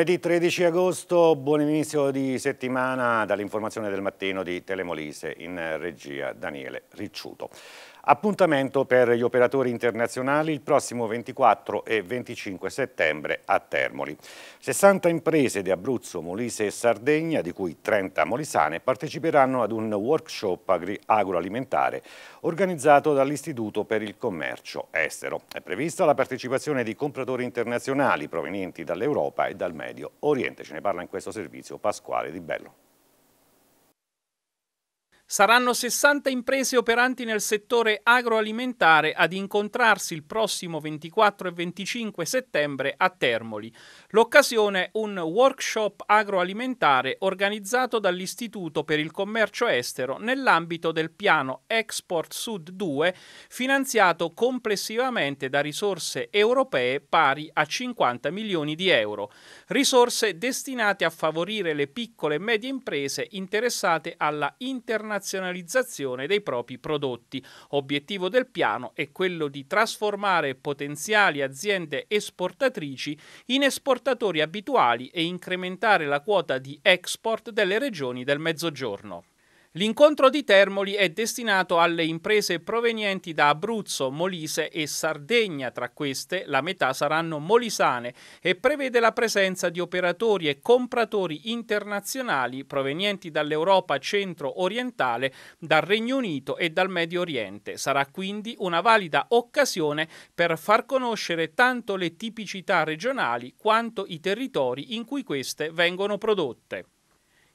Lunedì 13 agosto, buon inizio di settimana dall'informazione del mattino di Telemolise in regia Daniele Ricciuto. Appuntamento per gli operatori internazionali il prossimo 24 e 25 settembre a Termoli. 60 imprese di Abruzzo, Molise e Sardegna, di cui 30 molisane, parteciperanno ad un workshop agroalimentare organizzato dall'Istituto per il Commercio Estero. È prevista la partecipazione di compratori internazionali provenienti dall'Europa e dal Medio Oriente. Ce ne parla in questo servizio Pasquale Di Bello. Saranno 60 imprese operanti nel settore agroalimentare ad incontrarsi il prossimo 24 e 25 settembre a Termoli. L'occasione un workshop agroalimentare organizzato dall'Istituto per il Commercio Estero nell'ambito del piano Export Sud 2, finanziato complessivamente da risorse europee pari a 50 milioni di euro, risorse destinate a favorire le piccole e medie imprese interessate alla internazionalizzazione dei propri prodotti. Obiettivo del piano è quello di trasformare potenziali aziende esportatrici in esportatori importatori abituali e incrementare la quota di export delle regioni del Mezzogiorno. L'incontro di Termoli è destinato alle imprese provenienti da Abruzzo, Molise e Sardegna, tra queste la metà saranno molisane e prevede la presenza di operatori e compratori internazionali provenienti dall'Europa centro-orientale, dal Regno Unito e dal Medio Oriente. Sarà quindi una valida occasione per far conoscere tanto le tipicità regionali quanto i territori in cui queste vengono prodotte.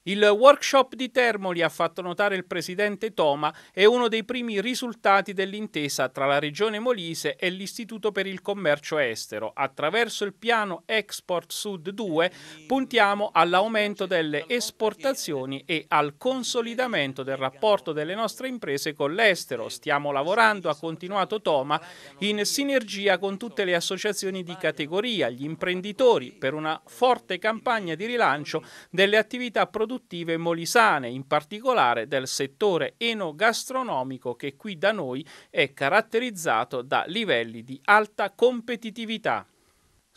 Il workshop di Termoli, ha fatto notare il presidente Toma, è uno dei primi risultati dell'intesa tra la regione Molise e l'Istituto per il Commercio Estero. Attraverso il piano Export Sud 2 puntiamo all'aumento delle esportazioni e al consolidamento del rapporto delle nostre imprese con l'estero. Stiamo lavorando, ha continuato Toma, in sinergia con tutte le associazioni di categoria, gli imprenditori, per una forte campagna di rilancio delle attività produttive produttive molisane, in particolare del settore enogastronomico che qui da noi è caratterizzato da livelli di alta competitività.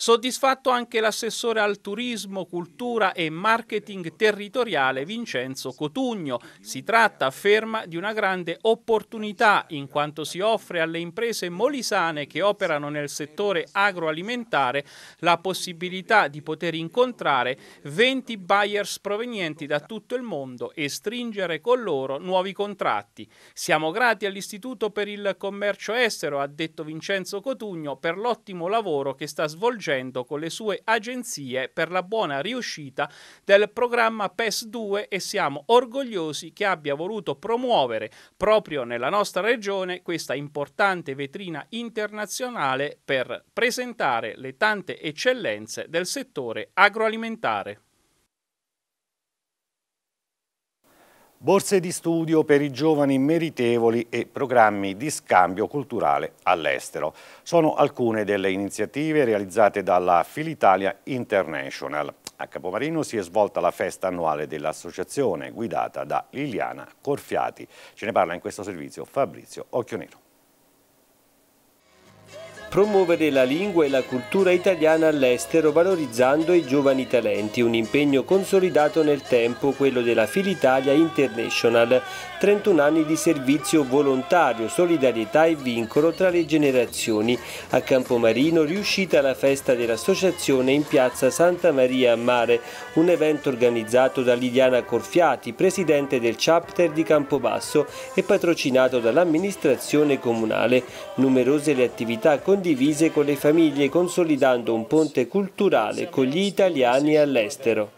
Soddisfatto anche l'assessore al turismo, cultura e marketing territoriale Vincenzo Cotugno. Si tratta, afferma, di una grande opportunità in quanto si offre alle imprese molisane che operano nel settore agroalimentare la possibilità di poter incontrare 20 buyers provenienti da tutto il mondo e stringere con loro nuovi contratti. Siamo grati all'Istituto per il Commercio Estero, ha detto Vincenzo Cotugno, per l'ottimo lavoro che sta svolgendo contribuendo con le sue agenzie per la buona riuscita del programma PES 2 e siamo orgogliosi che abbia voluto promuovere proprio nella nostra regione questa importante vetrina internazionale per presentare le tante eccellenze del settore agroalimentare. borse di studio per i giovani meritevoli e programmi di scambio culturale all'estero. Sono alcune delle iniziative realizzate dalla Filitalia International. A Capomarino si è svolta la festa annuale dell'associazione guidata da Liliana Corfiati. Ce ne parla in questo servizio Fabrizio Occhionero promuovere la lingua e la cultura italiana all'estero valorizzando i giovani talenti, un impegno consolidato nel tempo, quello della Filitalia International, 31 anni di servizio volontario, solidarietà e vincolo tra le generazioni. A Campomarino riuscita la festa dell'associazione in piazza Santa Maria a Mare, un evento organizzato da Lidiana Corfiati, presidente del chapter di Campobasso e patrocinato dall'amministrazione comunale. Numerose le attività con condivise con le famiglie, consolidando un ponte culturale con gli italiani all'estero.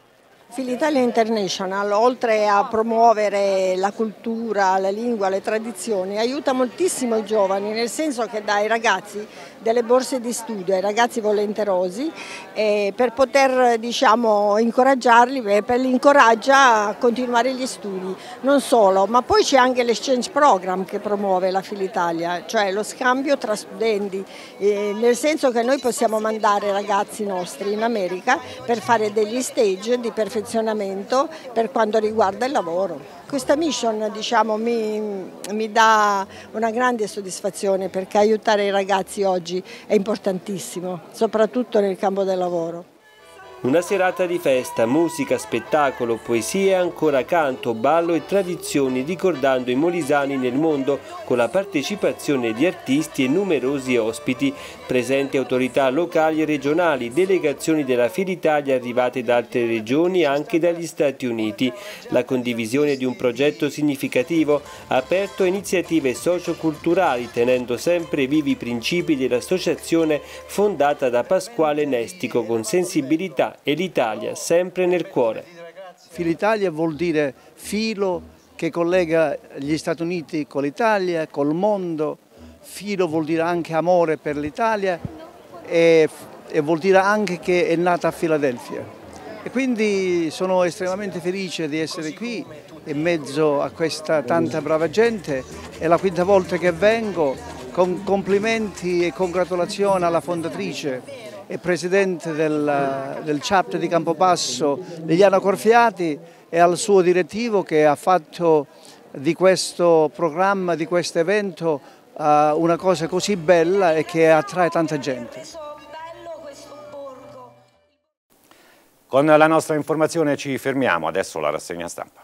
Filitalia International, oltre a promuovere la cultura, la lingua, le tradizioni, aiuta moltissimo i giovani, nel senso che dai ragazzi delle borse di studio ai ragazzi volenterosi eh, per poter diciamo, incoraggiarli, eh, per l'incoraggia a continuare gli studi, non solo, ma poi c'è anche l'exchange program che promuove la Filitalia, cioè lo scambio tra studenti, eh, nel senso che noi possiamo mandare ragazzi nostri in America per fare degli stage di perfezionamento per quanto riguarda il lavoro. Questa mission diciamo, mi, mi dà una grande soddisfazione perché aiutare i ragazzi oggi è importantissimo, soprattutto nel campo del lavoro. Una serata di festa, musica, spettacolo, poesie, ancora canto, ballo e tradizioni ricordando i molisani nel mondo con la partecipazione di artisti e numerosi ospiti, presenti autorità locali e regionali, delegazioni della Filitalia arrivate da altre regioni e anche dagli Stati Uniti, la condivisione di un progetto significativo aperto a iniziative socioculturali tenendo sempre vivi i principi dell'associazione fondata da Pasquale Nestico con sensibilità e l'Italia sempre nel cuore. Filitalia vuol dire filo che collega gli Stati Uniti con l'Italia, col mondo, filo vuol dire anche amore per l'Italia e, e vuol dire anche che è nata a Filadelfia. E quindi sono estremamente felice di essere qui in mezzo a questa tanta brava gente. È la quinta volta che vengo con complimenti e congratulazioni alla fondatrice e presidente del, del chapter di Campobasso Liliano Corfiati e al suo direttivo che ha fatto di questo programma, di questo evento uh, una cosa così bella e che attrae tanta gente. Con la nostra informazione ci fermiamo, adesso la rassegna stampa.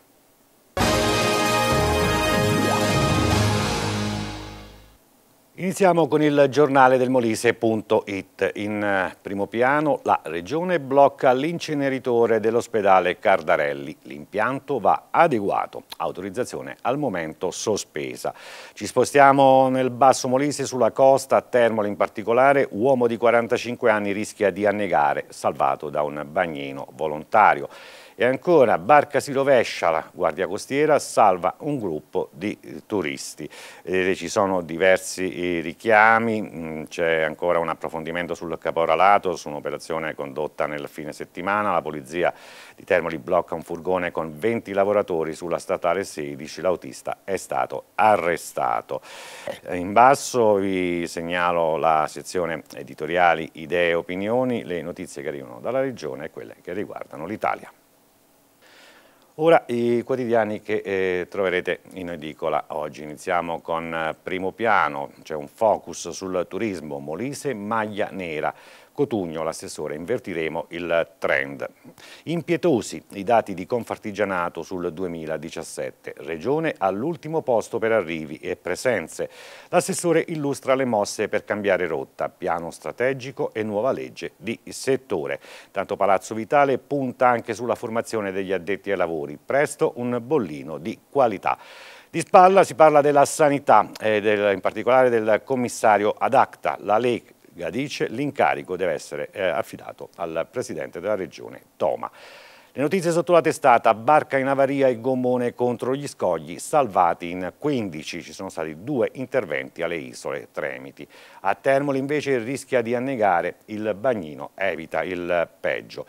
Iniziamo con il giornale del Molise.it. In eh, primo piano la regione blocca l'inceneritore dell'ospedale Cardarelli. L'impianto va adeguato, autorizzazione al momento sospesa. Ci spostiamo nel Basso Molise sulla costa, a Termoli in particolare, uomo di 45 anni rischia di annegare, salvato da un bagnino volontario. E ancora barca si rovescia, la guardia costiera salva un gruppo di eh, turisti. Eh, ci sono diversi eh, richiami, mm, c'è ancora un approfondimento sul caporalato, su un'operazione condotta nel fine settimana, la polizia di Termoli blocca un furgone con 20 lavoratori sulla statale 16, l'autista è stato arrestato. Eh, in basso vi segnalo la sezione editoriali, idee e opinioni, le notizie che arrivano dalla regione e quelle che riguardano l'Italia. Ora i quotidiani che eh, troverete in edicola oggi. Iniziamo con eh, primo piano, c'è un focus sul turismo, Molise, Maglia Nera. Cotugno, l'assessore, invertiremo il trend. Impietosi i dati di Confartigianato sul 2017, regione all'ultimo posto per arrivi e presenze. L'assessore illustra le mosse per cambiare rotta, piano strategico e nuova legge di settore. Tanto Palazzo Vitale punta anche sulla formazione degli addetti ai lavori, presto un bollino di qualità. Di spalla si parla della sanità, e del, in particolare del commissario ad acta, la, le Gadice, l'incarico deve essere eh, affidato al presidente della regione Toma. Le notizie sotto la testata, barca in avaria e gommone contro gli scogli, salvati in 15, ci sono stati due interventi alle isole Tremiti. A Termoli invece rischia di annegare il bagnino, evita il peggio.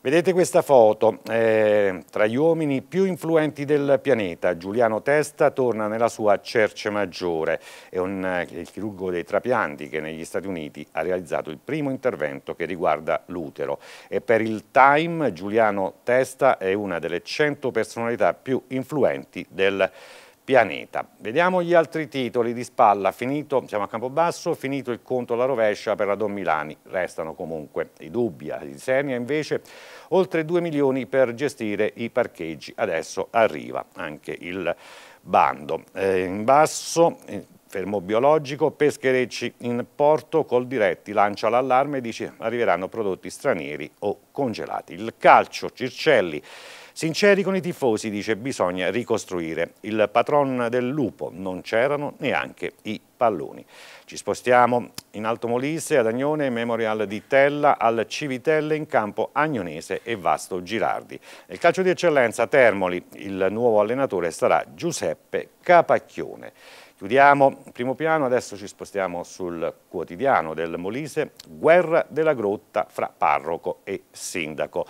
Vedete questa foto, eh, tra gli uomini più influenti del pianeta, Giuliano Testa torna nella sua Cerce Maggiore, è un, eh, il chirurgo dei trapianti che negli Stati Uniti ha realizzato il primo intervento che riguarda l'utero e per il Time Giuliano Testa è una delle 100 personalità più influenti del pianeta pianeta. Vediamo gli altri titoli di spalla, finito, siamo a Campobasso, finito il conto alla rovescia per la Don Milani, restano comunque i dubbi, il Senia invece oltre 2 milioni per gestire i parcheggi, adesso arriva anche il bando. Eh, in basso, eh, fermo biologico, pescherecci in porto, col diretti lancia l'allarme e dice arriveranno prodotti stranieri o congelati. Il calcio, Circelli Sinceri con i tifosi, dice, bisogna ricostruire. Il patron del lupo non c'erano neanche i palloni. Ci spostiamo in Alto Molise, ad Agnone, Memorial di Tella, al Civitelle in campo Agnonese e Vasto Girardi. Nel calcio di eccellenza Termoli, il nuovo allenatore sarà Giuseppe Capacchione. Chiudiamo primo piano, adesso ci spostiamo sul quotidiano del Molise, guerra della grotta fra parroco e sindaco.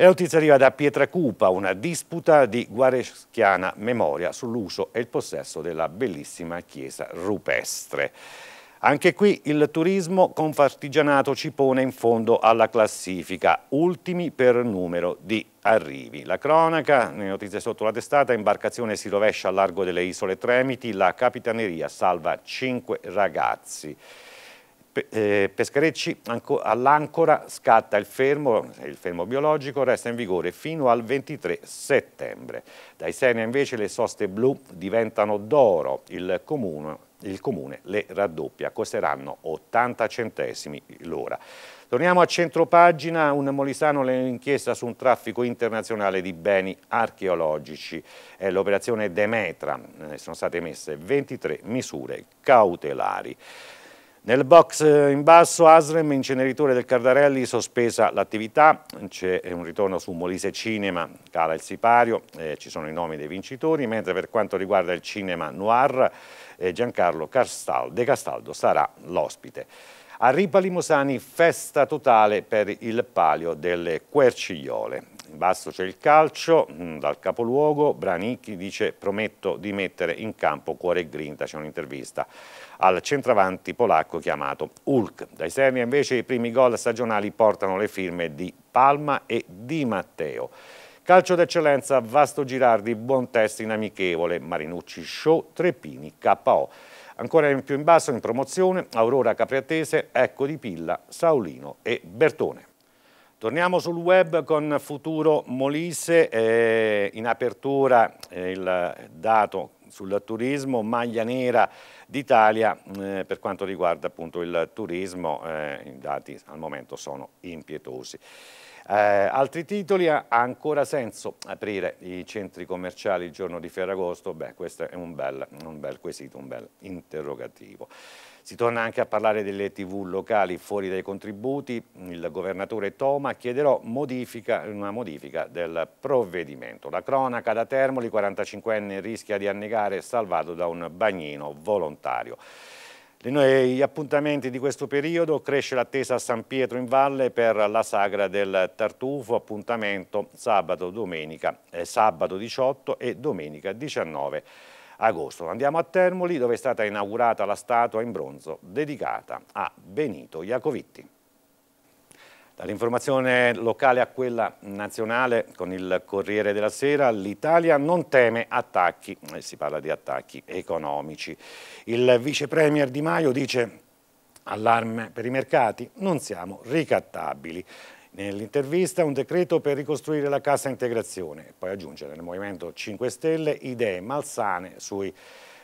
E la notizia arriva da Pietracupa, una disputa di guareschiana memoria sull'uso e il possesso della bellissima chiesa rupestre. Anche qui il turismo con fartigianato ci pone in fondo alla classifica, ultimi per numero di arrivi. La cronaca, nelle notizie sotto la testata, imbarcazione si rovescia al largo delle isole Tremiti, la capitaneria salva 5 ragazzi. Eh, Pescarecci all'Ancora scatta il fermo, il fermo biologico resta in vigore fino al 23 settembre. Dai Senia invece le soste blu diventano d'oro, il comune, il comune le raddoppia, costeranno 80 centesimi l'ora. Torniamo a centropagina, un molisano l'inchiesta su un traffico internazionale di beni archeologici. È l'operazione Demetra, eh, sono state emesse 23 misure cautelari. Nel box eh, in basso Asrem, inceneritore del Cardarelli, sospesa l'attività, c'è eh, un ritorno su Molise Cinema, cala il sipario, eh, ci sono i nomi dei vincitori, mentre per quanto riguarda il cinema noir Giancarlo De Castaldo sarà l'ospite. A Ripa Limosani festa totale per il palio delle Quercigliole. In basso c'è il calcio, mm, dal capoluogo Branicchi dice prometto di mettere in campo cuore e grinta, c'è un'intervista al centravanti polacco chiamato Hulk. Dai Sernia invece i primi gol stagionali portano le firme di Palma e Di Matteo. Calcio d'eccellenza, Vasto Girardi, buon test in amichevole, Marinucci Show, Treppini, KO. Ancora in più in basso, in promozione, Aurora Capriatese, Ecco di Pilla, Saulino e Bertone. Torniamo sul web con Futuro Molise, eh, in apertura eh, il dato sul turismo, maglia nera d'Italia eh, per quanto riguarda appunto il turismo, eh, i dati al momento sono impietosi. Eh, altri titoli, ha ancora senso aprire i centri commerciali il giorno di Ferragosto? Beh, questo è un bel, un bel quesito, un bel interrogativo. Si torna anche a parlare delle tv locali fuori dai contributi. Il governatore Toma chiederà modifica, una modifica del provvedimento. La cronaca da Termoli, 45enne, rischia di annegare salvato da un bagnino volontario. Negli appuntamenti di questo periodo cresce l'attesa a San Pietro in Valle per la sagra del Tartufo, appuntamento sabato, domenica, eh, sabato 18 e domenica 19 agosto. Andiamo a Termoli dove è stata inaugurata la statua in bronzo dedicata a Benito Iacovitti. Dall'informazione locale a quella nazionale, con il Corriere della Sera, l'Italia non teme attacchi, si parla di attacchi economici. Il vice premier Di Maio dice allarme per i mercati, non siamo ricattabili. Nell'intervista un decreto per ricostruire la cassa integrazione, poi aggiunge nel Movimento 5 Stelle idee malsane sui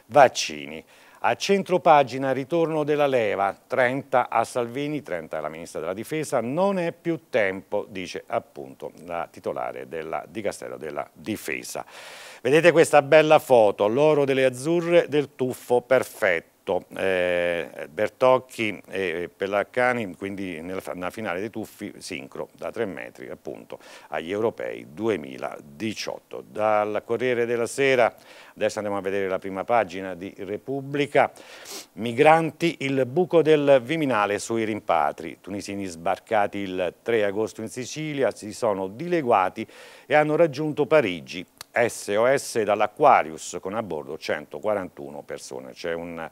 vaccini. A centro pagina ritorno della leva, 30 a Salvini, 30 alla Ministra della Difesa, non è più tempo, dice appunto la titolare della, di Castello della Difesa. Vedete questa bella foto, l'oro delle azzurre del tuffo perfetto battuto eh, Bertocchi e Pellaccani, quindi nella, nella finale dei tuffi sincro da 3 metri appunto agli europei 2018. Dal Corriere della Sera, adesso andiamo a vedere la prima pagina di Repubblica, migranti, il buco del Viminale sui rimpatri, tunisini sbarcati il 3 agosto in Sicilia si sono dileguati e hanno raggiunto Parigi SOS dall'Aquarius con a bordo 141 persone. C'è un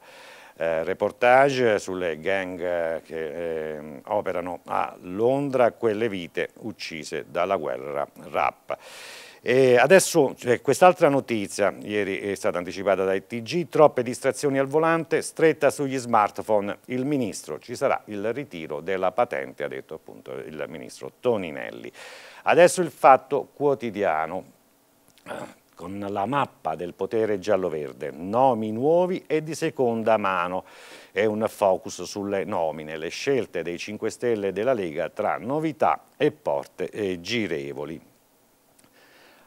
eh, reportage sulle gang eh, che eh, operano a Londra, quelle vite uccise dalla guerra rap. E adesso cioè, quest'altra notizia, ieri è stata anticipata dai TG, troppe distrazioni al volante, stretta sugli smartphone, il ministro, ci sarà il ritiro della patente, ha detto appunto il ministro Toninelli. Adesso il fatto quotidiano, con la mappa del potere giallo-verde, nomi nuovi e di seconda mano e un focus sulle nomine, le scelte dei 5 Stelle e della Lega tra novità e porte e girevoli.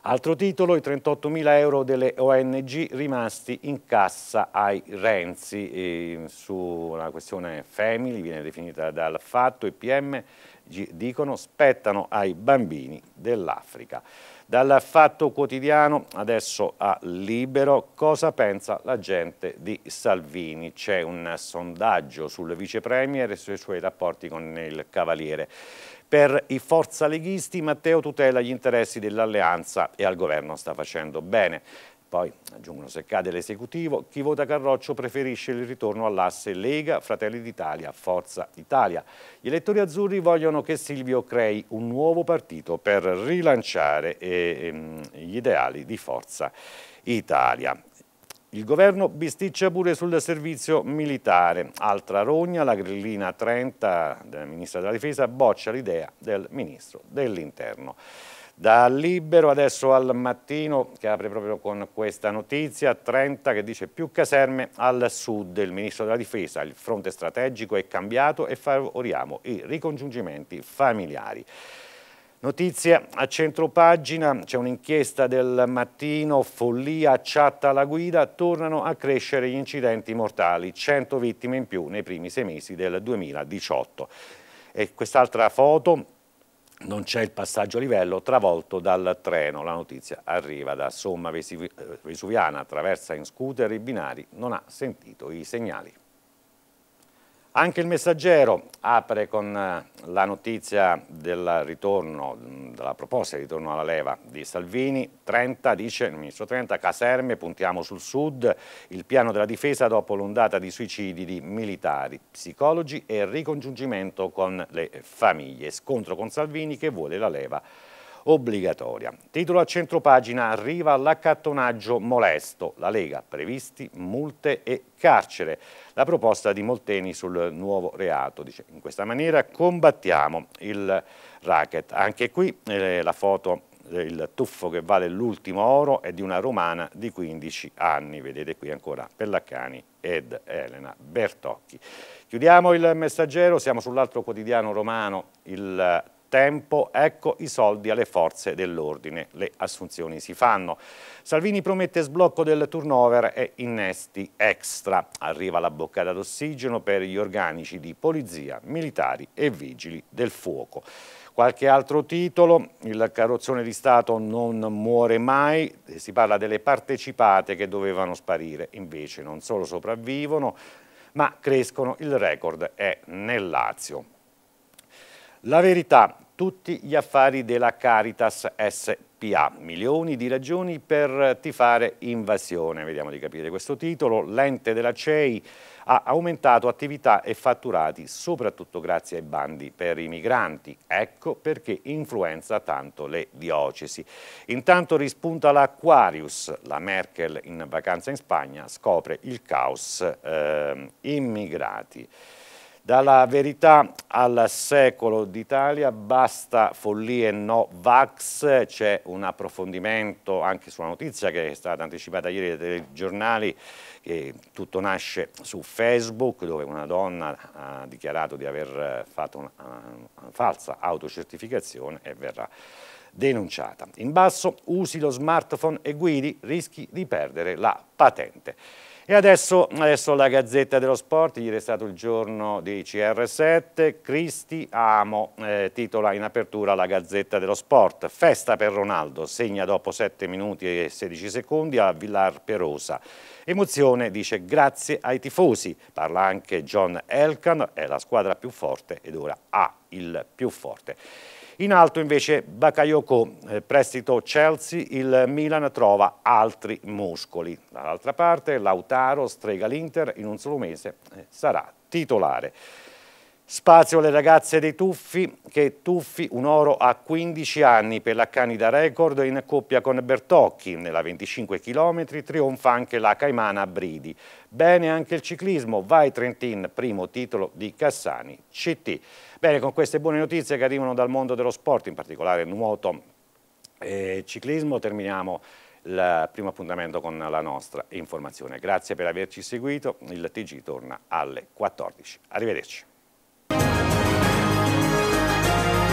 Altro titolo, i 38.000 euro delle ONG rimasti in cassa ai Renzi. E su una questione family, viene definita dal fatto, i PM dicono spettano ai bambini dell'Africa. Dal Fatto Quotidiano adesso a Libero, cosa pensa la gente di Salvini? C'è un sondaggio sul vice premier e sui suoi rapporti con il Cavaliere. Per i forzaleghisti Matteo tutela gli interessi dell'alleanza e al governo sta facendo bene. Poi, aggiungono, se cade l'esecutivo, chi vota Carroccio preferisce il ritorno all'asse Lega, Fratelli d'Italia, Forza Italia. Gli elettori azzurri vogliono che Silvio crei un nuovo partito per rilanciare eh, ehm, gli ideali di Forza Italia. Il governo bisticcia pure sul servizio militare. Altra rogna, la grillina 30 del Ministro della difesa boccia l'idea del ministro dell'interno. Da Libero adesso al mattino che apre proprio con questa notizia, 30 che dice più caserme al sud, il ministro della difesa, il fronte strategico è cambiato e favoriamo i ricongiungimenti familiari. Notizia a centro pagina, c'è un'inchiesta del mattino, follia, chatta alla guida, tornano a crescere gli incidenti mortali, 100 vittime in più nei primi sei mesi del 2018. E quest'altra foto non c'è il passaggio a livello, travolto dal treno. La notizia arriva da Somma eh, Vesuviana, attraversa in scooter i binari, non ha sentito i segnali. Anche il messaggero apre con eh, la notizia del ritorno, della proposta di ritorno alla leva di Salvini. 30, dice il ministro 30, caserme, puntiamo sul sud, il piano della difesa dopo l'ondata di suicidi di militari, psicologi e ricongiungimento con le famiglie. Scontro con Salvini che vuole la leva obbligatoria. Titolo a centropagina arriva l'accattonaggio molesto. La Lega, previsti multe e carcere. La proposta di Molteni sul nuovo reato dice in questa maniera combattiamo il racket. Anche qui eh, la foto eh, il tuffo che vale l'ultimo oro è di una romana di 15 anni, vedete qui ancora Pellacani ed Elena Bertocchi. Chiudiamo il messaggero, siamo sull'altro quotidiano romano, il tempo, ecco i soldi alle forze dell'ordine. Le assunzioni si fanno. Salvini promette sblocco del turnover e innesti extra. Arriva la boccata d'ossigeno per gli organici di polizia, militari e vigili del fuoco. Qualche altro titolo, il carrozzone di Stato non muore mai, si parla delle partecipate che dovevano sparire, invece non solo sopravvivono, ma crescono, il record è nel Lazio. La verità, tutti gli affari della Caritas SPA, milioni di ragioni per tifare invasione, vediamo di capire questo titolo, l'ente della CEI ha aumentato attività e fatturati soprattutto grazie ai bandi per i migranti, ecco perché influenza tanto le diocesi. Intanto rispunta l'Aquarius, la Merkel in vacanza in Spagna scopre il caos eh, immigrati. Dalla verità al secolo d'Italia, basta follie no vax, c'è un approfondimento anche sulla notizia che è stata anticipata ieri dai giornali, che tutto nasce su Facebook dove una donna ha dichiarato di aver eh, fatto una, una falsa autocertificazione e verrà denunciata. In basso usi lo smartphone e guidi, rischi di perdere la patente. E adesso, adesso, la Gazzetta dello Sport, ieri è stato il giorno di CR7, Cristi Amo, eh, titola in apertura la Gazzetta dello Sport, festa per Ronaldo, segna dopo 7 minuti e 16 secondi a Villar Perosa. Emozione, dice grazie ai tifosi, parla anche John Elkan, è la squadra più forte ed ora ha il più forte. In alto invece Bakayoko, eh, prestito Chelsea, il Milan trova altri muscoli. Dall'altra parte Lautaro strega l'Inter, in un solo mese eh, sarà titolare. Spazio alle ragazze dei Tuffi, che Tuffi un oro a 15 anni per la Canida Record in coppia con Bertocchi. Nella 25 km trionfa anche la Caimana Bridi. Bene anche il ciclismo, vai Trentin, primo titolo di Cassani CT. Bene, con queste buone notizie che arrivano dal mondo dello sport, in particolare nuoto e ciclismo, terminiamo il primo appuntamento con la nostra informazione. Grazie per averci seguito, il TG torna alle 14. Arrivederci. you